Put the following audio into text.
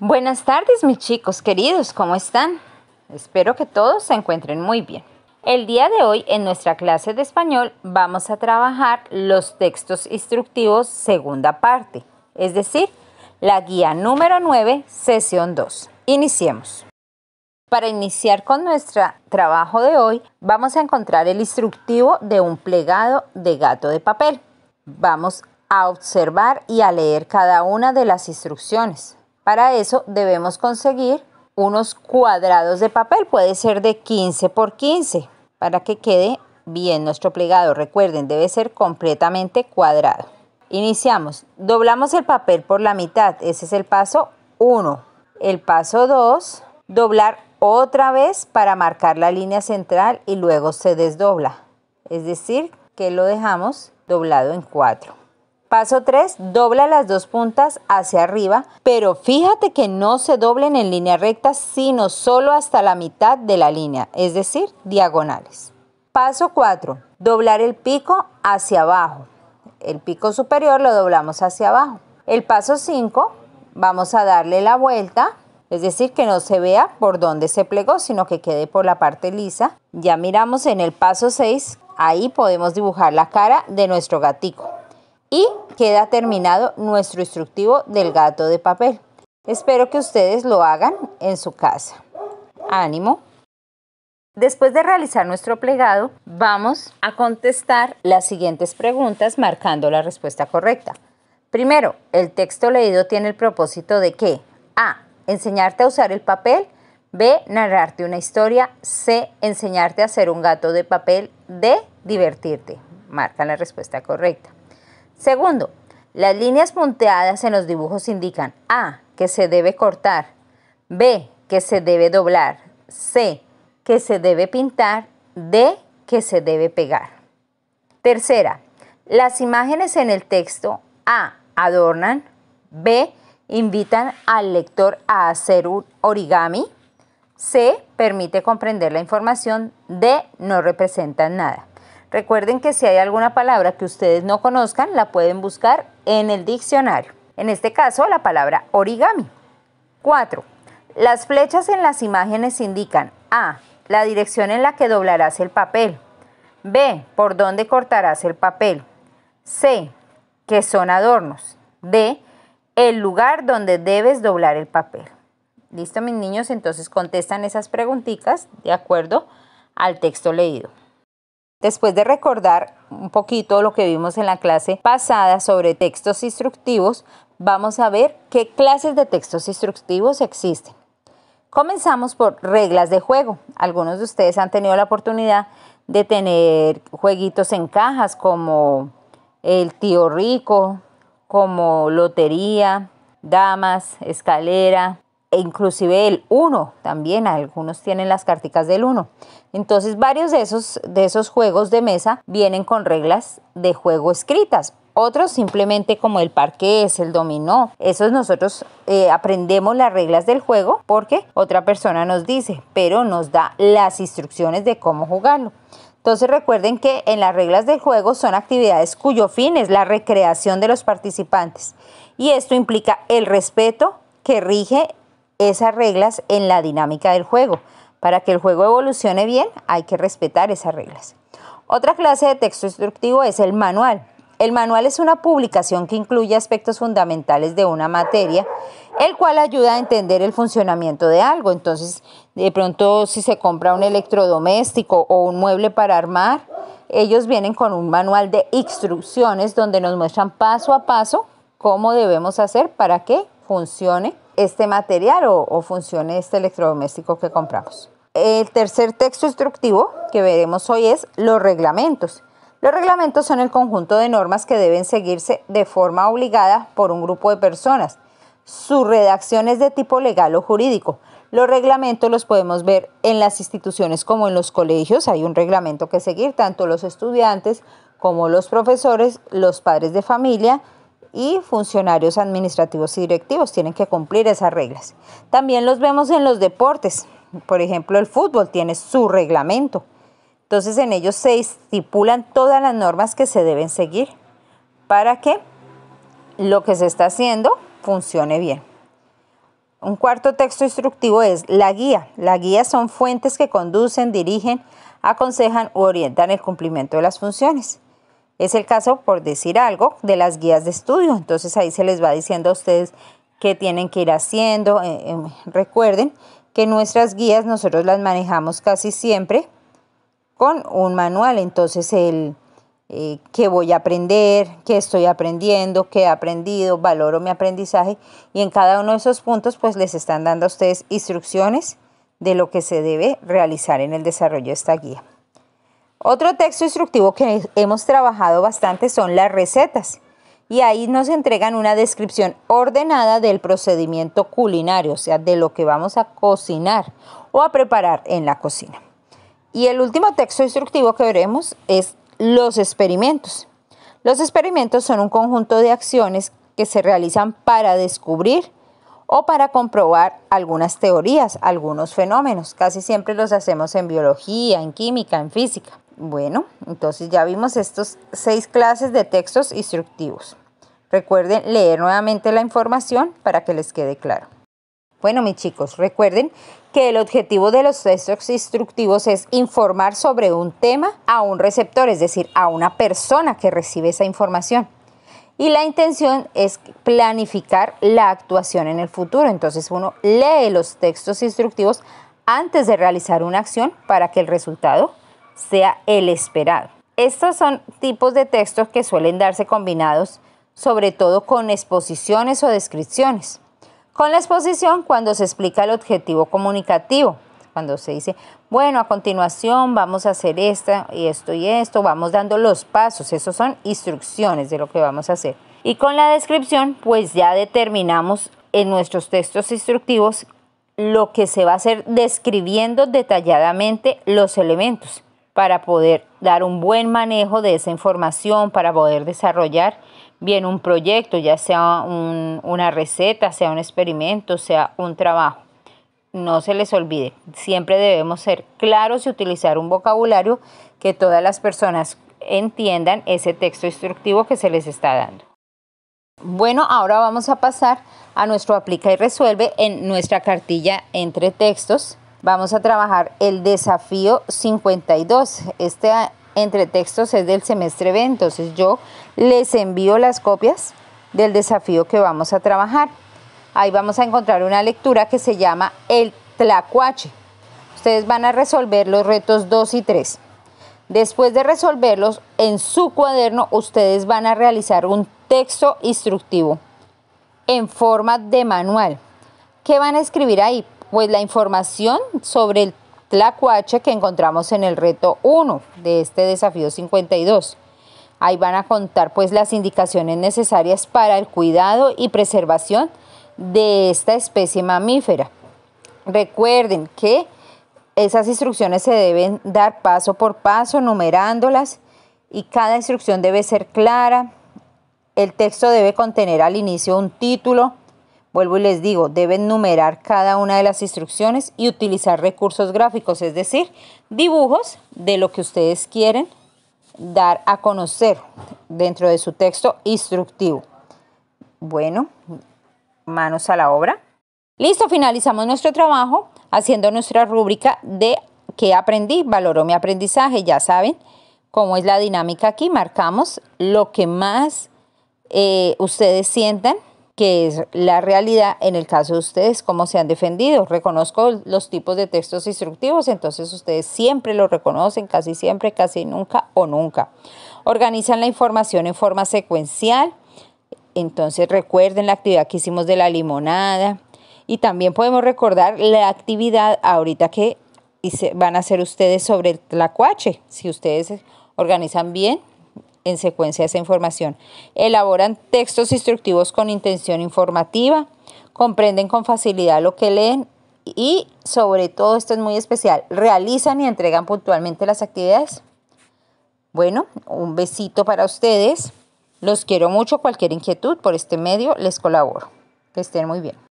Buenas tardes mis chicos queridos, ¿cómo están? Espero que todos se encuentren muy bien. El día de hoy en nuestra clase de español vamos a trabajar los textos instructivos segunda parte, es decir, la guía número 9, sesión 2. Iniciemos. Para iniciar con nuestro trabajo de hoy, vamos a encontrar el instructivo de un plegado de gato de papel. Vamos a observar y a leer cada una de las instrucciones. Para eso debemos conseguir unos cuadrados de papel, puede ser de 15 por 15, para que quede bien nuestro plegado. Recuerden, debe ser completamente cuadrado. Iniciamos, doblamos el papel por la mitad, ese es el paso 1. El paso 2, doblar otra vez para marcar la línea central y luego se desdobla. Es decir, que lo dejamos doblado en 4. Paso 3, dobla las dos puntas hacia arriba, pero fíjate que no se doblen en línea recta, sino solo hasta la mitad de la línea, es decir, diagonales. Paso 4, doblar el pico hacia abajo. El pico superior lo doblamos hacia abajo. El paso 5, vamos a darle la vuelta, es decir, que no se vea por dónde se plegó, sino que quede por la parte lisa. Ya miramos en el paso 6, ahí podemos dibujar la cara de nuestro gatico. Y queda terminado nuestro instructivo del gato de papel. Espero que ustedes lo hagan en su casa. Ánimo. Después de realizar nuestro plegado, vamos a contestar las siguientes preguntas marcando la respuesta correcta. Primero, el texto leído tiene el propósito de que A. Enseñarte a usar el papel. B. Narrarte una historia. C. Enseñarte a hacer un gato de papel. D. Divertirte. Marca la respuesta correcta. Segundo, las líneas punteadas en los dibujos indican A, que se debe cortar, B, que se debe doblar, C, que se debe pintar, D, que se debe pegar. Tercera, las imágenes en el texto A, adornan, B, invitan al lector a hacer un origami, C, permite comprender la información, D, no representan nada. Recuerden que si hay alguna palabra que ustedes no conozcan, la pueden buscar en el diccionario. En este caso, la palabra origami. 4. Las flechas en las imágenes indican A. La dirección en la que doblarás el papel. B. Por dónde cortarás el papel. C. Que son adornos. D. El lugar donde debes doblar el papel. ¿Listo, mis niños? Entonces contestan esas preguntitas de acuerdo al texto leído. Después de recordar un poquito lo que vimos en la clase pasada sobre textos instructivos, vamos a ver qué clases de textos instructivos existen. Comenzamos por reglas de juego. Algunos de ustedes han tenido la oportunidad de tener jueguitos en cajas como el tío rico, como lotería, damas, escalera e inclusive el 1. También algunos tienen las carticas del 1. Entonces varios de esos, de esos juegos de mesa vienen con reglas de juego escritas. Otros simplemente como el es, el dominó. Esos nosotros eh, aprendemos las reglas del juego porque otra persona nos dice, pero nos da las instrucciones de cómo jugarlo. Entonces recuerden que en las reglas del juego son actividades cuyo fin es la recreación de los participantes. Y esto implica el respeto que rige esas reglas en la dinámica del juego. Para que el juego evolucione bien hay que respetar esas reglas. Otra clase de texto instructivo es el manual. El manual es una publicación que incluye aspectos fundamentales de una materia, el cual ayuda a entender el funcionamiento de algo. Entonces, de pronto, si se compra un electrodoméstico o un mueble para armar, ellos vienen con un manual de instrucciones donde nos muestran paso a paso cómo debemos hacer para que funcione este material o, funcione este electrodoméstico que compramos. El tercer texto instructivo que veremos hoy es los reglamentos. Los reglamentos son el conjunto de normas que deben seguirse de forma obligada por un grupo de personas. Su redacción es de tipo legal o jurídico. Los reglamentos los podemos ver en las instituciones como en los colegios. Hay un reglamento que seguir, tanto los estudiantes como los profesores, los padres de familia, y funcionarios administrativos y directivos tienen que cumplir esas reglas. También los vemos en los deportes. Por ejemplo, el fútbol tiene su reglamento. Entonces en ellos se estipulan todas las normas que se deben seguir para que lo que se está haciendo funcione bien. Un cuarto texto instructivo es la guía. La guía son fuentes que conducen, dirigen, aconsejan u orientan el cumplimiento de las funciones. Es el caso, por decir algo, de las guías de estudio. Entonces ahí se les va diciendo a ustedes qué tienen que ir haciendo. Eh, em, recuerden que nuestras guías nosotros las manejamos casi siempre con un manual. Entonces el eh, qué voy a aprender, qué estoy aprendiendo, qué he aprendido, valoro mi aprendizaje. Y en cada uno de esos puntos pues les están dando a ustedes instrucciones de lo que se debe realizar en el desarrollo de esta guía. Otro texto instructivo que hemos trabajado bastante son las recetas y ahí nos entregan una descripción ordenada del procedimiento culinario, o sea, de lo que vamos a cocinar o a preparar en la cocina. Y el último texto instructivo que veremos es los experimentos. Los experimentos son un conjunto de acciones que se realizan para descubrir o para comprobar algunas teorías, algunos fenómenos. Casi siempre los hacemos en biología, en química, en física. Bueno, entonces ya vimos estos seis clases de textos instructivos. Recuerden leer nuevamente la información para que les quede claro. Bueno, mis chicos, recuerden que el objetivo de los textos instructivos es informar sobre un tema a un receptor, es decir, a una persona que recibe esa información. Y la intención es planificar la actuación en el futuro. Entonces uno lee los textos instructivos antes de realizar una acción para que el resultado sea el esperado. Estos son tipos de textos que suelen darse combinados sobre todo con exposiciones o descripciones. Con la exposición cuando se explica el objetivo comunicativo, cuando se dice, bueno, a continuación vamos a hacer esto y esto y esto, vamos dando los pasos, esos son instrucciones de lo que vamos a hacer. Y con la descripción, pues ya determinamos en nuestros textos instructivos lo que se va a hacer describiendo detalladamente los elementos para poder dar un buen manejo de esa información, para poder desarrollar bien un proyecto, ya sea una receta, sea un experimento, sea un trabajo. No se les olvide, siempre debemos ser claros y utilizar un vocabulario que todas las personas entiendan ese texto instructivo que se les está dando. Bueno, ahora vamos a pasar a nuestro aplica y resuelve en nuestra cartilla entre textos Vamos a trabajar el desafío 52. Este ah, entre textos es del semestre B, entonces yo les envío las copias del desafío que vamos a trabajar. Ahí vamos a encontrar una lectura que se llama El Tlacuache. Ustedes van a resolver los retos 2 y 3. Después de resolverlos, en su cuaderno ustedes van a realizar un texto instructivo en forma de manual. ¿Qué van a escribir ahí? pues la información sobre el tlacuache que encontramos en el reto 1 de este desafío 52. Ahí van a contar pues las indicaciones necesarias para el cuidado y preservación de esta especie mamífera. Recuerden que esas instrucciones se deben dar paso por paso, numerándolas y cada instrucción debe ser clara. El texto debe contener al inicio un título, Vuelvo y les digo, deben numerar cada una de las instrucciones y utilizar recursos gráficos, es decir, dibujos de lo que ustedes quieren dar a conocer dentro de su texto instructivo. Bueno, manos a la obra. Listo, finalizamos nuestro trabajo haciendo nuestra rúbrica de qué aprendí, valoró mi aprendizaje, ya saben cómo es la dinámica aquí, marcamos lo que más eh, ustedes sientan que es la realidad en el caso de ustedes, cómo se han defendido. Reconozco los tipos de textos instructivos, entonces ustedes siempre lo reconocen, casi siempre, casi nunca o nunca. Organizan la información en forma secuencial, entonces recuerden la actividad que hicimos de la limonada y también podemos recordar la actividad ahorita que van a hacer ustedes sobre el tlacuache, si ustedes organizan bien en secuencia esa información. Elaboran textos instructivos con intención informativa, comprenden con facilidad lo que leen y sobre todo, esto es muy especial, realizan y entregan puntualmente las actividades. Bueno, un besito para ustedes. Los quiero mucho. Cualquier inquietud por este medio, les colaboro. Que estén muy bien.